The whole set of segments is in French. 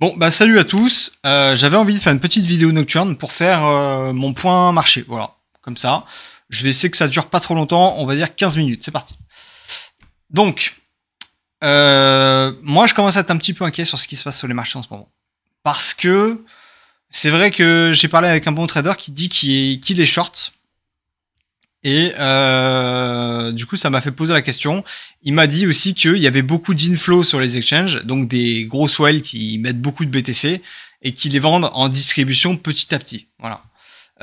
Bon, bah salut à tous. Euh, j'avais envie de faire une petite vidéo nocturne pour faire euh, mon point marché. Voilà, comme ça. Je vais essayer que ça dure pas trop longtemps. On va dire 15 minutes. C'est parti. Donc, euh, moi, je commence à être un petit peu inquiet sur ce qui se passe sur les marchés en ce moment. Parce que c'est vrai que j'ai parlé avec un bon trader qui dit qu'il est, est short. Et euh, du coup, ça m'a fait poser la question. Il m'a dit aussi qu'il y avait beaucoup d'inflow sur les exchanges, donc des gros whales qui mettent beaucoup de BTC et qui les vendent en distribution petit à petit. Voilà.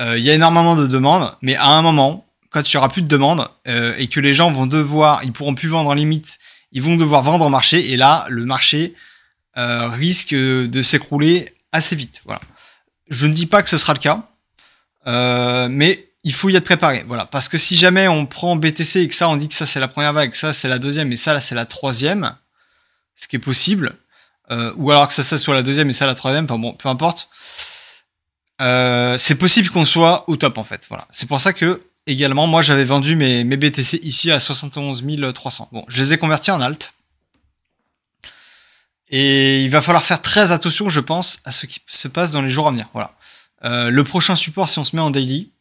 Euh, il y a énormément de demandes, mais à un moment, quand il n'y aura plus de demandes euh, et que les gens vont devoir, ils pourront plus vendre en limite, ils vont devoir vendre en marché, et là, le marché euh, risque de s'écrouler assez vite. Voilà. Je ne dis pas que ce sera le cas, mais il faut y être préparé. Voilà. Parce que si jamais on prend BTC et que ça, on dit que ça c'est la première vague, que ça c'est la deuxième et ça là c'est la troisième, ce qui est possible, euh, ou alors que ça, ça soit la deuxième et ça la troisième, enfin bon, peu importe. Euh, c'est possible qu'on soit au top en fait. Voilà. C'est pour ça que également, moi j'avais vendu mes, BTC ici à 71 300. Bon, je les ai convertis en alt. Et il va falloir faire très attention, je pense, à ce qui se passe dans les jours à venir. Voilà. Euh, le prochain support, si on se met en daily,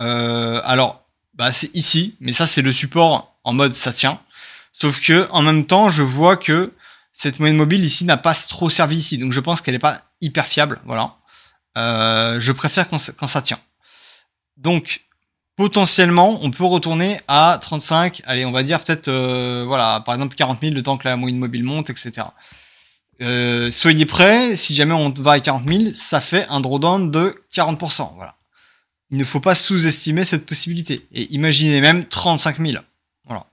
euh, alors, bah, c'est ici, mais ça, c'est le support en mode ça tient. Sauf que, en même temps, je vois que cette moyenne mobile ici n'a pas trop servi ici. Donc, je pense qu'elle n'est pas hyper fiable. Voilà. Euh, je préfère quand ça, tient. Donc, potentiellement, on peut retourner à 35, allez, on va dire peut-être, euh, voilà, par exemple 40 000 le temps que la moyenne mobile monte, etc. soyez prêts, si jamais on va à 40 000, ça fait un drawdown de 40%, voilà il ne faut pas sous-estimer cette possibilité. Et imaginez même 35 000. Voilà.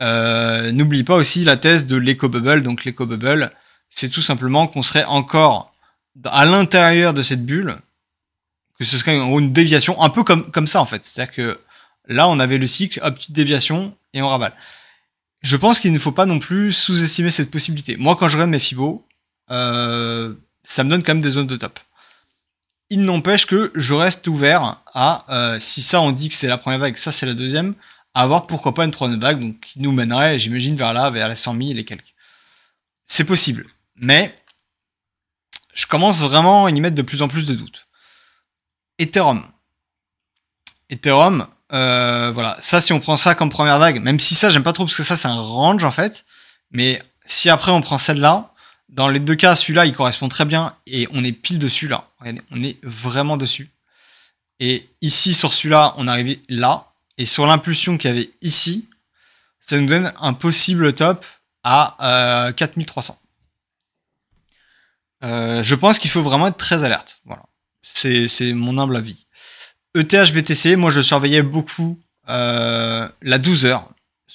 Euh, N'oublie pas aussi la thèse de l'éco-bubble. Donc l'éco-bubble, c'est tout simplement qu'on serait encore à l'intérieur de cette bulle, que ce serait une déviation, un peu comme, comme ça en fait. C'est-à-dire que là, on avait le cycle, hop, petite déviation, et on raballe. Je pense qu'il ne faut pas non plus sous-estimer cette possibilité. Moi, quand je regarde mes fibos, euh, ça me donne quand même des zones de top. Il n'empêche que je reste ouvert à, euh, si ça on dit que c'est la première vague, ça c'est la deuxième, à avoir pourquoi pas une troisième vague, donc qui nous mènerait, j'imagine, vers là, vers les 100 000 et les quelques. C'est possible, mais je commence vraiment à y mettre de plus en plus de doutes. Ethereum. Ethereum, euh, voilà, ça si on prend ça comme première vague, même si ça j'aime pas trop parce que ça c'est un range en fait, mais si après on prend celle-là, dans les deux cas, celui-là, il correspond très bien et on est pile dessus là. Regardez, on est vraiment dessus. Et ici, sur celui-là, on arrivait là. Et sur l'impulsion qu'il y avait ici, ça nous donne un possible top à 4300. Euh, euh, je pense qu'il faut vraiment être très alerte. Voilà. C'est mon humble avis. ETH BTC, moi je surveillais beaucoup euh, la 12h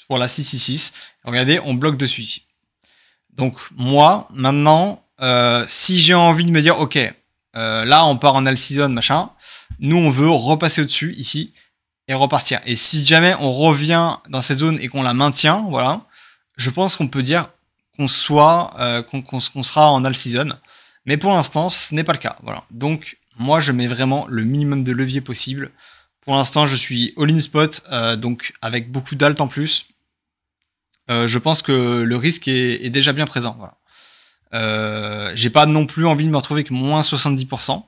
pour la 666. Regardez, on bloque dessus ici. Donc moi, maintenant, euh, si j'ai envie de me dire, ok, euh, là on part en all-season, machin, nous on veut repasser au-dessus ici et repartir. Et si jamais on revient dans cette zone et qu'on la maintient, voilà, je pense qu'on peut dire qu'on soit, euh, qu'on sera en all-season. Mais pour l'instant, ce n'est pas le cas. Voilà. Donc moi, je mets vraiment le minimum de levier possible. Pour l'instant, je suis all-in spot, donc avec beaucoup d'alt en plus. Euh, je pense que le risque est, déjà bien présent. Je euh, n'ai j'ai pas non plus envie de me retrouver avec moins 70%.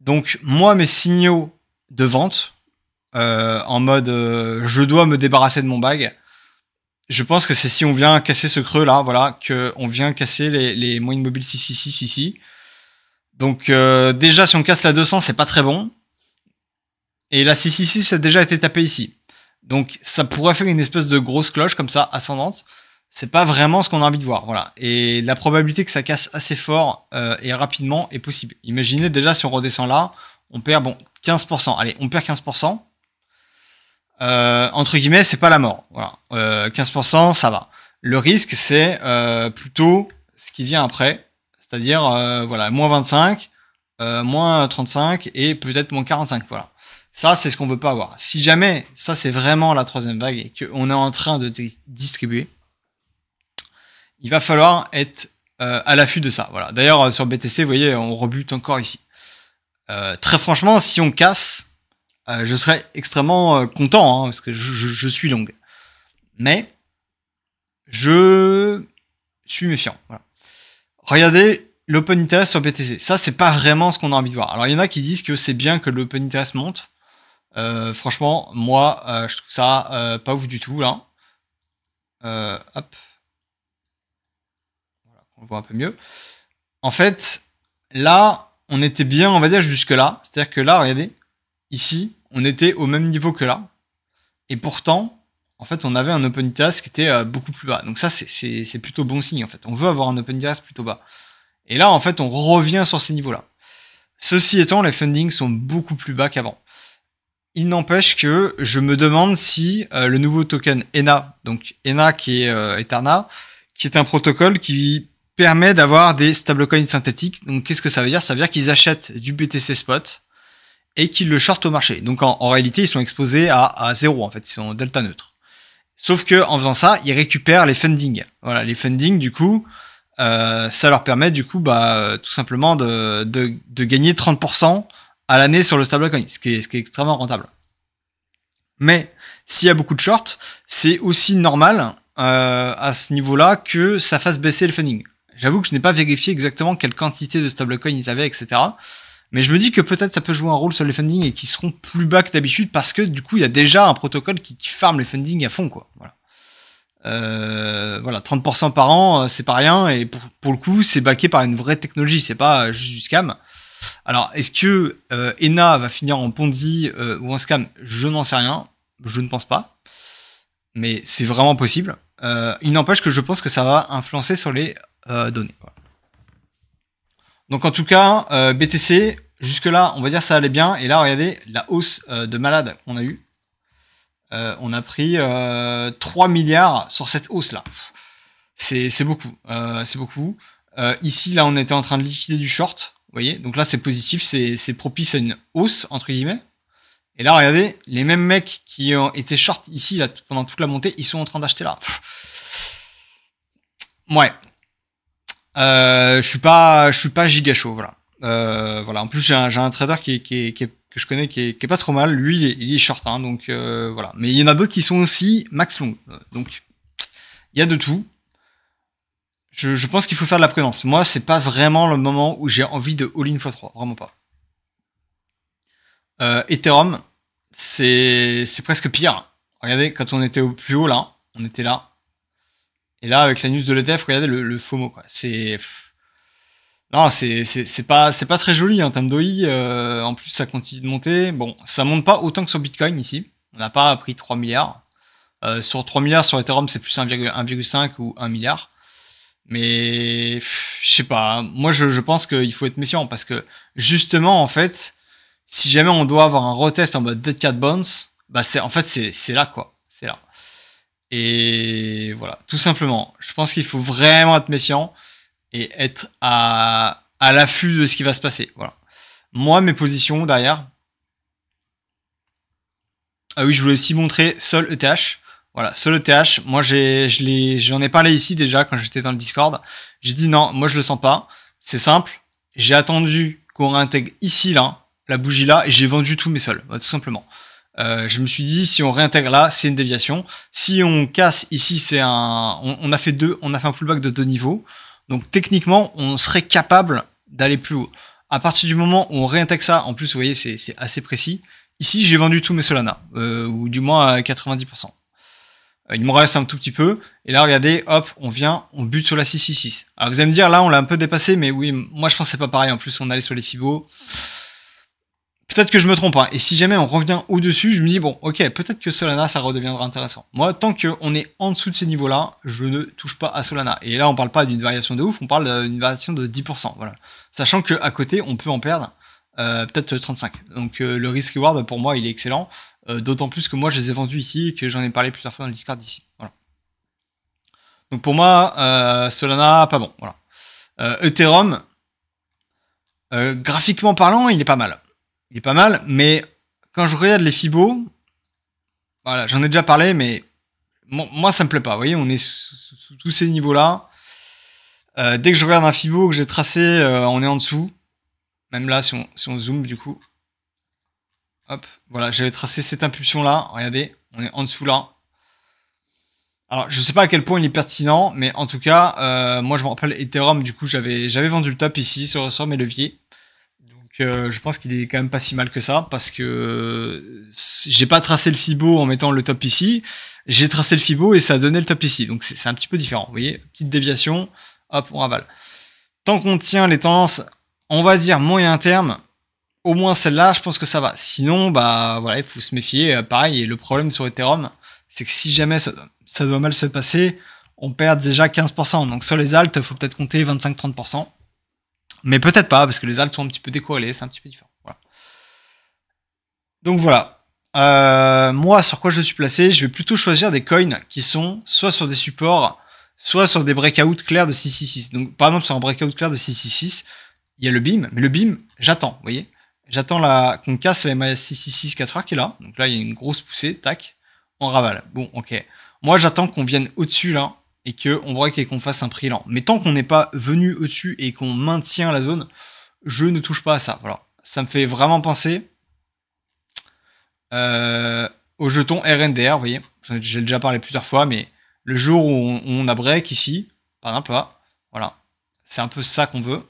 Donc, moi, mes signaux de vente, euh, en mode je dois me débarrasser de mon bag, je pense que c'est si on vient casser ce creux là, voilà, qu'on vient casser les, moyens moyennes mobiles si, ici. Donc, déjà, si on casse la 200, c'est pas très bon. Et la 666, a déjà été tapé ici. Donc ça pourrait faire une espèce de grosse cloche comme ça, ascendante. C'est pas vraiment ce qu'on a envie de voir, voilà. Et la probabilité que ça casse assez fort euh, et rapidement est possible. Imaginez déjà si on redescend là, on perd bon 15%. Allez, on perd 15%. Euh, entre guillemets, c'est pas la mort. Voilà, 15%, euh, ça va. Le risque, c'est plutôt ce qui vient après, c'est-à-dire voilà moins 25, moins 35 et peut-être moins 45. Voilà. Ça, c'est ce qu'on veut pas avoir. Si jamais ça, c'est vraiment la troisième vague et qu'on est en train de distribuer, il va falloir être euh, à l'affût de ça. Voilà. D'ailleurs, euh, sur BTC, vous voyez, on rebute encore ici. Euh, très franchement, si on casse, je serais extrêmement content hein, parce que je, suis long. Mais je suis méfiant. Regardez l'open interest sur BTC. Ça, c'est pas vraiment ce qu'on a envie de voir. Alors, il y en a qui disent que c'est bien que l'open interest monte. Euh, franchement, moi, euh, je trouve ça euh, pas ouf du tout, là. hop. on le voit un peu mieux. En fait, là, on était bien, on va dire, jusque-là. C'est-à-dire que là, regardez, ici, on était au même niveau que là. Et pourtant, en fait, on avait un open task qui était beaucoup plus bas. Donc ça, c'est plutôt bon signe, en fait. On veut avoir un open task plutôt bas. Et là, en fait, on revient sur ces niveaux-là. Ceci étant, les fundings sont beaucoup plus bas qu'avant. Il n'empêche que je me demande si euh, le nouveau token ENA, donc ENA qui est euh, Eterna, qui est un protocole qui permet d'avoir des stablecoins synthétiques. Donc qu'est-ce que ça veut dire Ça veut dire qu'ils achètent du BTC spot et qu'ils le shortent au marché. Donc en, réalité, ils sont exposés à, zéro en fait, ils sont delta neutres. Sauf que en faisant ça, ils récupèrent les fundings. Voilà, les fundings du coup, euh, ça leur permet du coup bah, tout simplement de, de gagner 30% à l'année sur le stablecoin, ce qui est, extrêmement rentable. Mais s'il y a beaucoup de shorts, c'est aussi normal euh, à ce niveau-là que ça fasse baisser le funding. J'avoue que je n'ai pas vérifié exactement quelle quantité de stablecoin ils avaient, etc. Mais je me dis que peut-être ça peut jouer un rôle sur les funding et qu'ils seront plus bas que d'habitude parce que du coup il y a déjà un protocole qui, farme les funding à fond quoi. Voilà. Euh, voilà, 30% par an, euh, c'est pas rien, et pour, pour le coup, c'est backé par une vraie technologie, c'est pas juste du scam. Alors, est-ce que euh, ENA va finir en Ponzi euh, ou en scam Je n'en sais rien. Je ne pense pas. Mais c'est vraiment possible. Euh, il n'empêche que je pense que ça va influencer sur les données. Donc, en tout cas, BTC, jusque-là, on va dire ça allait bien. Et là, regardez la hausse de malade qu'on a eue. on a pris 3 milliards sur cette hausse-là. C'est beaucoup. c'est beaucoup. ici, là, on était en train de liquider du short. Vous voyez Donc là, c'est positif, c'est propice à une hausse, entre guillemets. Et là, regardez, les mêmes mecs qui ont été short ici pendant toute la montée, ils sont en train d'acheter là. Ouais. Euh, je suis pas, je suis pas giga chaud, voilà. Euh, voilà. En plus, j'ai un, trader qui, que je connais qui est, pas trop mal. Lui, il est, short, hein, donc euh, voilà. Mais il y en a d'autres qui sont aussi max long. Donc, il y a de tout je, pense qu'il faut faire de la prudence. Moi, c'est pas vraiment le moment où j'ai envie de all-in x3, vraiment pas. Euh, Ethereum, c'est presque pire. Regardez, quand on était au plus haut là, on était là. Et là, avec la news de l'ETF, regardez le, FOMO, quoi. C'est. Non, c'est pas, pas très joli hein, en termes d'OI. Euh, en plus, ça continue de monter. Bon, ça monte pas autant que sur Bitcoin ici. On n'a pas pris 3 milliards. Euh, sur 3 milliards, sur Ethereum, c'est plus 1,5 ou 1 milliard. Mais je sais pas. Hein. Moi, je, pense qu'il faut être méfiant parce que justement, en fait, si jamais on doit avoir un retest en mode Dead Cat Bones, bah c'est en fait c'est là quoi, c'est là. Et voilà, tout simplement. Je pense qu'il faut vraiment être méfiant et être à, à l'affût de ce qui va se passer. Voilà. Moi, mes positions derrière. Ah oui, je voulais aussi montrer Sol ETH. Voilà, le TH, moi j'en ai, parlé ici déjà quand j'étais dans le Discord. J'ai dit non, moi je le sens pas. C'est simple. J'ai attendu qu'on réintègre ici là, la bougie là, et j'ai vendu tous mes sols, tout simplement. Euh, je me suis dit si on réintègre là, c'est une déviation. Si on casse ici, c'est un. On, a fait deux, on a fait un pullback de deux niveaux. Donc techniquement, on serait capable d'aller plus haut. À partir du moment où on réintègre ça, en plus, vous voyez, c'est assez précis. Ici, j'ai vendu tous mes Solana, euh, ou du moins à 90%. Euh, il me reste un tout petit peu. Et là, regardez, hop, on vient, on bute sur la 666. Alors vous allez me dire, là, on l'a un peu dépassé, mais oui, moi je pense que c'est pas pareil. En plus, on allait sur les fibos. Peut-être que je me trompe, hein. et si jamais on revient au-dessus, je me dis, bon, ok, peut-être que Solana, ça redeviendra intéressant. Moi, tant qu'on est en dessous de ces niveaux-là, je ne touche pas à Solana. Et là, on parle pas d'une variation de ouf, on parle euh, d'une variation de 10%. Voilà. Sachant qu'à côté, on peut en perdre euh, peut-être 35. Donc euh, le risk reward bah, pour moi il est excellent, euh, d'autant plus que moi je les ai vendus ici et que j'en ai parlé plusieurs fois dans le Discord d'ici. Donc pour moi, Solana, pas bon. Voilà. Ethereum, graphiquement parlant, il est pas mal. Il est pas mal, mais quand je regarde les FIBO, voilà, j'en ai déjà parlé, mais moi ça me plaît pas. Vous voyez, on est sous tous ces niveaux-là. dès que je regarde un FIBO que j'ai tracé, on est en dessous. Même là, si on, si zoome, du coup. Hop, voilà, j'avais tracé cette impulsion-là. Regardez, on est en dessous là. Alors, je sais pas à quel point il est pertinent, mais en tout cas, euh, moi, je me rappelle Ethereum, du coup, j'avais vendu le top ici sur, sur mes leviers. Donc, euh, je pense qu'il est quand même pas si mal que ça, parce que euh, j'ai pas tracé le Fibo en mettant le top ici. J'ai tracé le Fibo et ça a donné le top ici. Donc, c'est un petit peu différent. Vous voyez, petite déviation, hop, on avale. Tant qu'on tient les tendances on va dire moyen terme, au moins celle-là, je pense que ça va. Sinon, bah voilà, il faut se méfier. Euh, pareil, et le problème sur Ethereum, c'est que si jamais ça, doit mal se passer, on perd déjà 15%. Donc sur les altes, faut peut-être compter 25-30%. Mais peut-être pas, parce que les altes sont un petit peu décorrélées, c'est un petit peu différent. Voilà. Donc voilà. Euh, moi, sur quoi je suis placé Je vais plutôt choisir des coins qui sont soit sur des supports, soit sur des breakouts clairs de 666. Donc par exemple, sur un breakout clair de 666, il y a le BIM, mais le BIM, j'attends, vous voyez. J'attends qu'on casse la ma r qui est là. Donc là, il y a une grosse poussée, tac, on ravale. Bon, ok. Moi, j'attends qu'on vienne au-dessus là et qu'on break et qu'on fasse un prix lent. Mais tant qu'on n'est pas venu au-dessus et qu'on maintient la zone, je ne touche pas à ça. Voilà. Ça me fait vraiment penser euh, au jeton RNDR, vous voyez. J'ai déjà parlé plusieurs fois, mais le jour où on, a break ici, par exemple voilà. C'est un peu ça qu'on veut.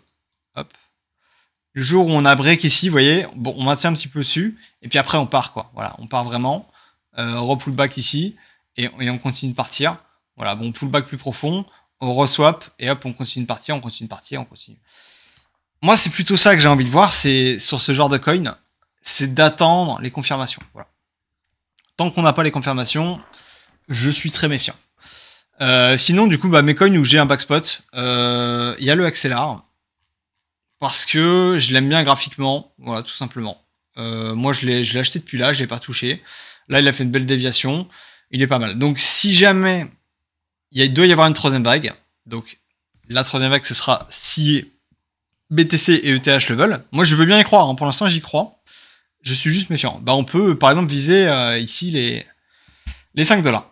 Le jour où on a break ici, vous voyez, bon, on maintient un petit peu dessus, et puis après on part quoi. Voilà, on part vraiment. Euh, on repull back ici, et, on continue de partir. Voilà, bon, pull back plus profond, on reswap, et hop, on continue de partir, on continue de partir, on continue. Moi, c'est plutôt ça que j'ai envie de voir, c'est sur ce genre de coin, c'est d'attendre les confirmations. Tant qu'on n'a pas les confirmations, je suis très méfiant. Euh, sinon, du coup, bah, mes coins où j'ai un backspot, euh, il y a le Axelar parce que je l'aime bien graphiquement, voilà, tout simplement. Euh, moi, je l'ai, acheté depuis là, je l'ai pas touché. Là, il a fait une belle déviation, il est pas mal. Donc, si jamais il doit y avoir une troisième vague, donc la troisième vague, ce sera si BTC et ETH le veulent. Moi, je veux bien y croire, hein. pour l'instant, j'y crois. Je suis juste méfiant. Bah, on peut, par exemple, viser euh, ici les, les 5 dollars.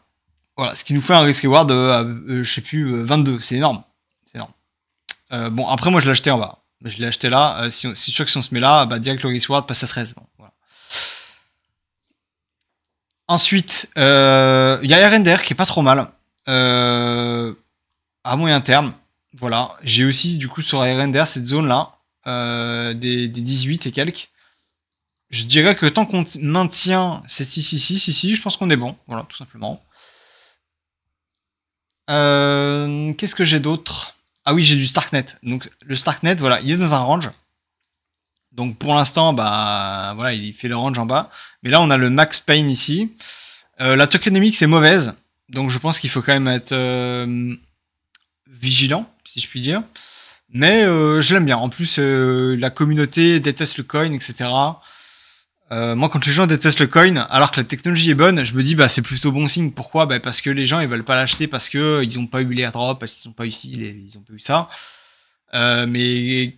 Voilà, ce qui nous fait un risk reward, de, euh, je sais plus, 22. C'est énorme. C'est énorme. bon, après, moi, je l'ai acheté en bas je l'ai acheté là. Euh, si, sûr que si on se met là, bah, direct le Ward passe à 13. Ensuite, il euh, y a Render qui est pas trop mal. Euh, à moyen terme. Voilà. J'ai aussi, du coup, sur Render cette zone-là, des, 18 et quelques. Je dirais que tant qu'on maintient cette 6 ici, si, je pense qu'on est bon. Voilà, tout simplement. Qu'est-ce que j'ai d'autre ah oui, j'ai du Starknet. Donc le Starknet, voilà, il est dans un range. Donc pour l'instant, bah voilà, il fait le range en bas. Mais là, on a le max pain ici. Euh, la tokenomics est mauvaise, donc je pense qu'il faut quand même être euh, vigilant, si je puis dire. Mais euh, je l'aime bien. En plus, la communauté déteste le coin, etc. Euh, moi, quand les gens détestent le coin, alors que la technologie est bonne, je me dis bah c'est plutôt bon signe. Pourquoi bah, Parce que les gens ils veulent pas l'acheter parce qu'ils euh, ils ont pas eu l'airdrop, parce qu'ils ont pas eu ils ont eu ça. Euh, mais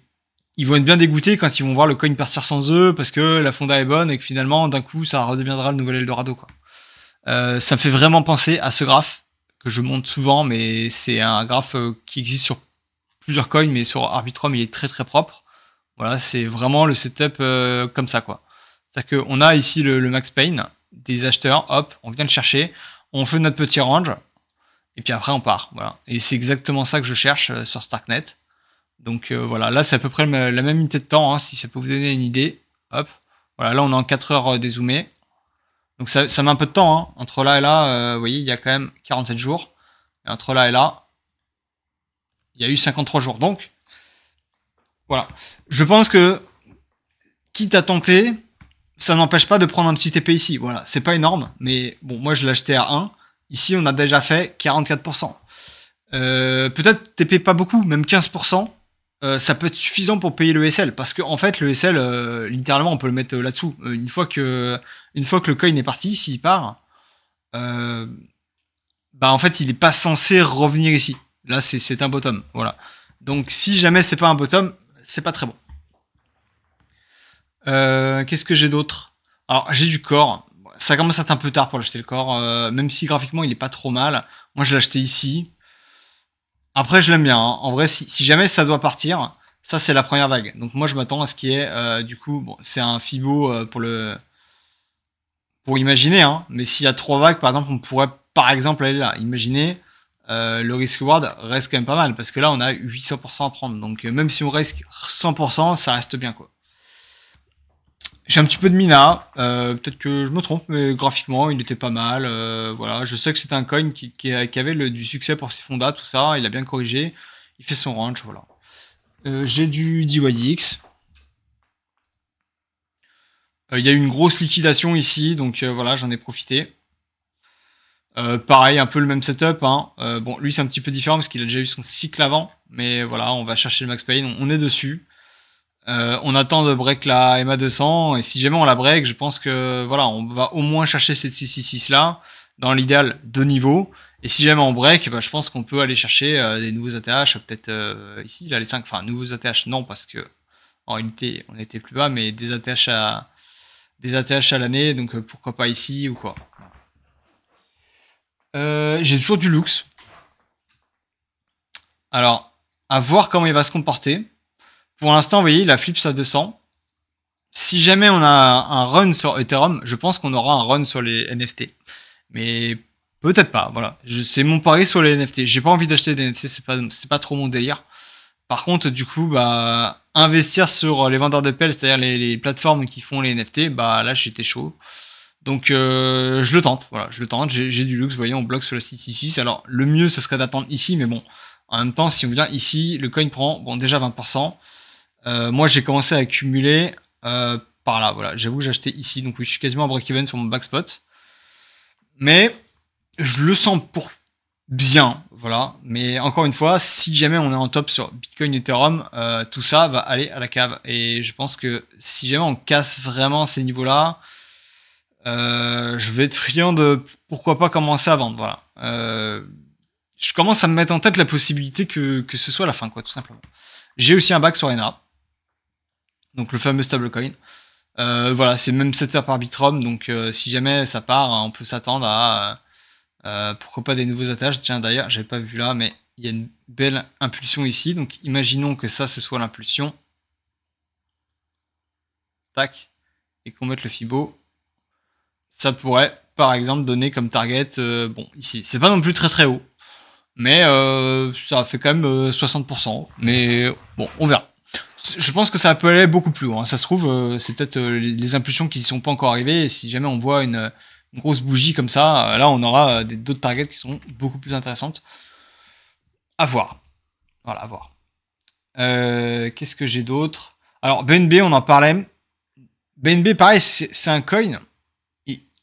ils vont être bien dégoûtés quand ils vont voir le coin partir sans eux parce que la fonda est bonne et que finalement d'un coup ça redeviendra le nouvel Eldorado quoi. ça me fait vraiment penser à ce graphe que je monte souvent, mais c'est un graphe qui existe sur plusieurs coins, mais sur Arbitrum il est très très propre. Voilà, c'est vraiment le setup comme ça quoi. C'est-à-dire qu'on a ici le, max pain des acheteurs, hop, on vient le chercher, on fait notre petit range, et puis après on part. Voilà. Et c'est exactement ça que je cherche euh, sur Starknet. Donc euh, voilà, là c'est à peu près la même unité de temps, hein, si ça peut vous donner une idée. Hop, voilà, là on est en 4 heures euh, dézoomé. Donc ça, ça met un peu de temps, hein. entre là et là, vous voyez, il y a quand même 47 jours. Et entre là et là, il y a eu 53 jours. Donc voilà, je pense que, quitte à tenter, ça n'empêche pas de prendre un petit TP ici. Voilà, c'est pas énorme, mais bon, moi je l'ai acheté à 1. Ici, on a déjà fait 44%. Euh, peut-être TP pas beaucoup, même 15%. Euh, ça peut être suffisant pour payer le SL parce qu'en fait le SL euh, littéralement on peut le mettre là-dessous une fois que une fois que le coin est parti s'il part bah en fait il n'est pas censé revenir ici là c'est un bottom voilà donc si jamais c'est pas un bottom c'est pas très bon euh, qu'est-ce que j'ai d'autre Alors, j'ai du corps. Ça commence à être un peu tard pour l'acheter le corps, euh, même si graphiquement il est pas trop mal. Moi, je l'ai acheté ici. Après, je l'aime bien. Hein. En vrai, si, jamais ça doit partir, ça c'est la première vague. Donc moi, je m'attends à ce qui est, euh, du coup, bon, c'est un fibo pour le, pour imaginer. Hein. Mais s'il y a trois vagues, par exemple, on pourrait, par exemple, aller là. Imaginez, le risk reward reste quand même pas mal parce que là on a 800% à prendre. Donc même si on risque 100%, ça reste bien quoi. J'ai un petit peu de Mina, euh, peut-être que je me trompe, mais graphiquement, il était pas mal. Euh, voilà, je sais que c'est un coin qui, avait du succès pour ses fondats tout ça. Il a bien corrigé. Il fait son range, voilà. Euh, j'ai du DYX, Il y a eu une grosse liquidation ici, donc voilà, j'en ai profité. pareil, un peu le même setup. Hein. bon, lui, c'est un petit peu différent parce qu'il a déjà eu son cycle avant. Mais voilà, on va chercher le max pain. on est dessus. Euh, on attend de break la MA200 et si jamais on la break, je pense que voilà, on va au moins chercher cette 666 là, dans l'idéal deux niveaux. Et si jamais on break, bah, je pense qu'on peut aller chercher euh, des nouveaux ATH, peut-être euh, ici, là les 5, enfin nouveaux ATH non parce que en réalité on était plus bas, mais des ATH à des ATH à l'année, donc pourquoi pas ici ou quoi. J'ai toujours du luxe. Alors, à voir comment il va se comporter. Pour l'instant, vous voyez, la flip ça 200. Si jamais on a un run sur Ethereum, je pense qu'on aura un run sur les NFT. Mais peut-être pas, voilà. C'est mon pari sur les NFT. J'ai pas envie d'acheter des NFT, c'est pas, pas trop mon délire. Par contre, du coup, bah, investir sur les vendeurs de pelles, c'est-à-dire les, plateformes qui font les NFT, bah là, j'étais chaud. Donc, euh, je le tente, voilà, je le tente. J'ai du luxe, vous voyez, on bloque sur le C6. Alors, le mieux, ce serait d'attendre ici, mais bon, en même temps, si on vient ici, le coin prend, bon, déjà 20%. Euh, moi, j'ai commencé à accumuler euh, par là. Voilà, j'avoue, j'ai acheté ici, donc je suis quasiment à break-even sur mon backspot. Mais je le sens pour bien, voilà. Mais encore une fois, si jamais on est en top sur Bitcoin, Ethereum, euh, tout ça va aller à la cave. Et je pense que si jamais on casse vraiment ces niveaux-là, je vais être friand de pourquoi pas commencer à vendre. Voilà. je commence à me mettre en tête la possibilité que, ce soit la fin, quoi, tout simplement. J'ai aussi un bac sur ENA donc le fameux stablecoin. Euh, voilà, c'est même 7 heures par Bitrom, donc euh, si jamais ça part, hein, on peut s'attendre à euh, pourquoi pas des nouveaux attaches. Tiens, d'ailleurs, j'avais pas vu là, mais il y a une belle impulsion ici, donc imaginons que ça, ce soit l'impulsion. Tac, et qu'on mette le Fibo. Ça pourrait, par exemple, donner comme target, bon, ici, c'est pas non plus très très haut, mais ça fait quand même 60%, mais bon, on verra je pense que ça peut aller beaucoup plus loin. Ça se trouve, euh, c'est peut-être euh, les impulsions qui ne sont pas encore arrivées. Et si jamais on voit une, grosse bougie comme ça, euh, là, on aura d'autres targets qui sont beaucoup plus intéressantes. À voir. Voilà, à voir. Qu'est-ce que j'ai d'autre Alors, BNB, on en parlait. BNB, pareil, c'est un coin.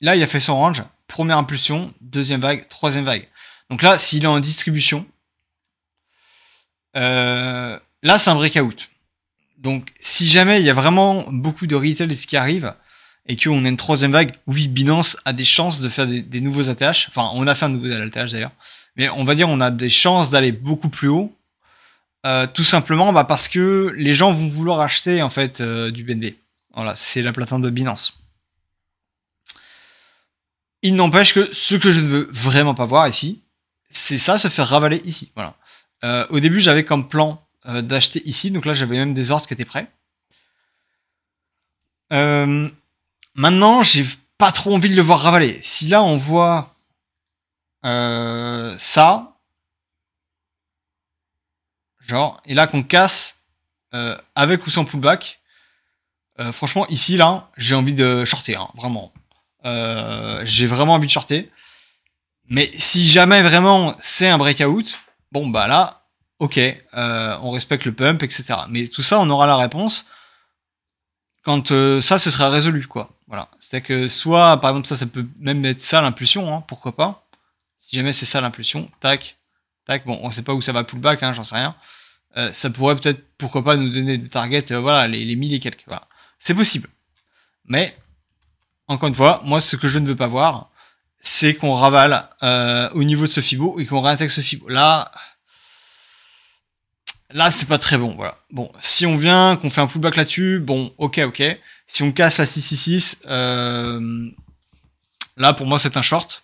là, il a fait son range. Première impulsion, deuxième vague, troisième vague. Donc là, s'il est en distribution, là, c'est un breakout. Donc, si jamais il y a vraiment beaucoup de ce qui arrive, et qu'on a une troisième vague, oui, Binance a des chances de faire des, nouveaux ATH. Enfin, on a fait un nouveau ATH d'ailleurs. Mais on va dire on a des chances d'aller beaucoup plus haut. Euh, tout simplement bah, parce que les gens vont vouloir acheter en fait euh, du BNB. Voilà, c'est la plateforme de Binance. Il n'empêche que ce que je ne veux vraiment pas voir ici, c'est ça se faire ravaler ici. Voilà. Euh, au début, j'avais comme plan euh, d'acheter ici. Donc là, j'avais même des ordres qui étaient prêts. Euh, maintenant, j'ai pas trop envie de le voir ravaler. Si là, on voit euh, ça, genre, et là qu'on casse avec ou sans pullback, franchement, ici, là, j'ai envie de shorter, hein, vraiment. j'ai vraiment envie de shorter. Mais si jamais vraiment c'est un breakout, bon bah là, ok, euh, on respecte le pump, etc. Mais tout ça, on aura la réponse quand euh, ça, ce sera résolu, quoi. Voilà. C'est-à-dire que soit, par exemple, ça, ça peut même être ça l'impulsion, hein, pourquoi pas. Si jamais c'est ça l'impulsion, tac, tac, bon, on sait pas où ça va pullback, hein, j'en sais rien. Euh, ça pourrait peut-être, pourquoi pas, nous donner des targets, euh, voilà, les, les 1000 et quelques, voilà. C'est possible. Mais, encore une fois, moi, ce que je ne veux pas voir, c'est qu'on ravale au niveau de ce FIBO et qu'on réintègre ce FIBO. Là, Là, c'est pas très bon, voilà. Bon, si on vient, qu'on fait un pullback là-dessus, bon, ok, ok. Si on casse la 666, euh, là, pour moi, c'est un short.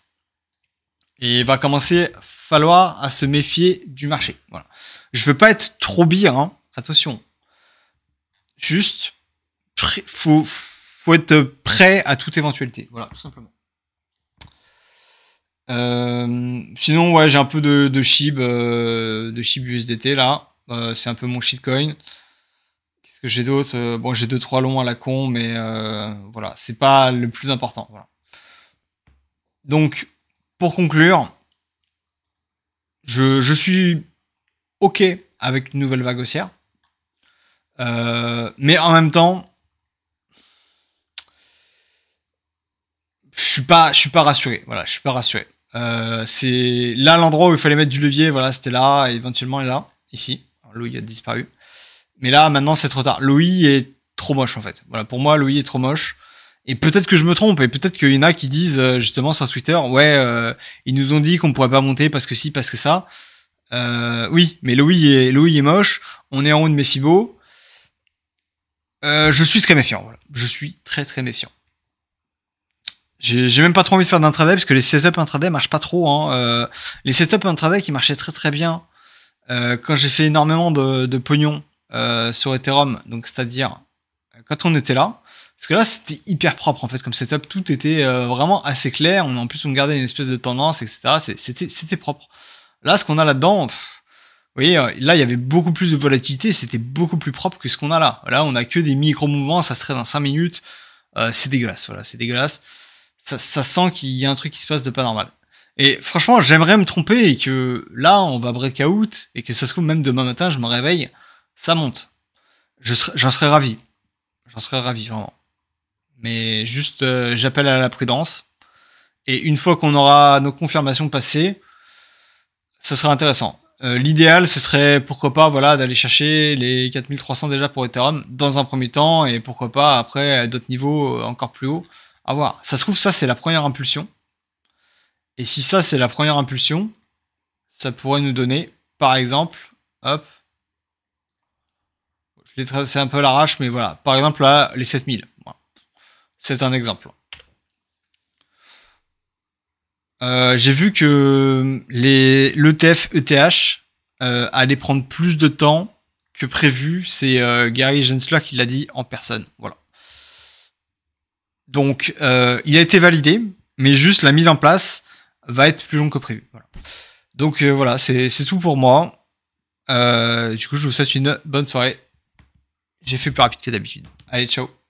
Et il va commencer falloir à se méfier du marché. Voilà. Je veux pas être trop bien, hein. attention. Juste, faut, faut être prêt à toute éventualité. Voilà, tout simplement. Euh, sinon, ouais, j'ai un peu de, de SHIB, euh, de SHIB USDT là. Euh, c'est un peu mon shitcoin. Qu'est-ce que j'ai d'autre euh, Bon, j'ai deux trois longs à la con, mais euh, voilà, c'est pas le plus important. Voilà. Donc, pour conclure, je, suis OK avec une nouvelle vague haussière. mais en même temps, je suis pas, je suis pas rassuré. Voilà, je suis pas rassuré. c'est là l'endroit où il fallait mettre du levier. Voilà, c'était là, et éventuellement là, ici. Louis a disparu. Mais là, maintenant, c'est trop tard. Louis est trop moche, en fait. Voilà, pour moi, Louis est trop moche. Et peut-être que je me trompe, et peut-être qu'il y en a qui disent euh, justement sur Twitter, ouais, euh, ils nous ont dit qu'on pourrait pas monter parce que si, parce que ça. Euh, oui, mais Louis est, Louis est moche, on est en haut de méfibo. je suis très méfiant, Je suis très très méfiant. J'ai même pas trop envie de faire d'intraday parce que les setups intraday marchent pas trop. Hein. les setups intraday qui marchaient très très bien euh, quand j'ai fait énormément de, pognon euh, sur Ethereum, donc c'est-à-dire euh, quand on était là, parce que là c'était hyper propre en fait comme setup, tout était vraiment assez clair, on, en plus on gardait une espèce de tendance, etc. C'était propre. Là ce qu'on a là-dedans, vous voyez, là il y avait beaucoup plus de volatilité, c'était beaucoup plus propre que ce qu'on a là. Là on a que des micro-mouvements, ça se serait dans 5 minutes, c'est dégueulasse, voilà, c'est dégueulasse. Ça, ça sent qu'il y a un truc qui se passe de pas normal. Et franchement, j'aimerais me tromper et que là, on va break out et que ça se trouve, même demain matin, je me réveille, ça monte. J'en serais, ravi. J'en serais ravi, vraiment. Mais juste, euh, j'appelle à la prudence. Et une fois qu'on aura nos confirmations passées, ce serait intéressant. Euh, l'idéal, ce serait pourquoi pas voilà, d'aller chercher les 4300 déjà pour Ethereum dans un premier temps et pourquoi pas après d'autres niveaux euh, encore plus haut. À voir. Ça se trouve, ça, c'est la première impulsion. Et si ça, c'est la première impulsion, ça pourrait nous donner, par exemple, hop, je l'ai tracé un peu l'arrache, mais voilà, par exemple, là, les 7000. C'est un exemple. Euh, j'ai vu que l'ETF ETH euh, allait prendre plus de temps que prévu. C'est euh, Gary Gensler qui l'a dit en personne. Voilà. Donc, il a été validé, mais juste la mise en place, va être plus long que prévu. Donc euh, voilà, c'est tout pour moi. Euh, du coup, je vous souhaite une bonne soirée. J'ai fait plus rapide que d'habitude. Allez, ciao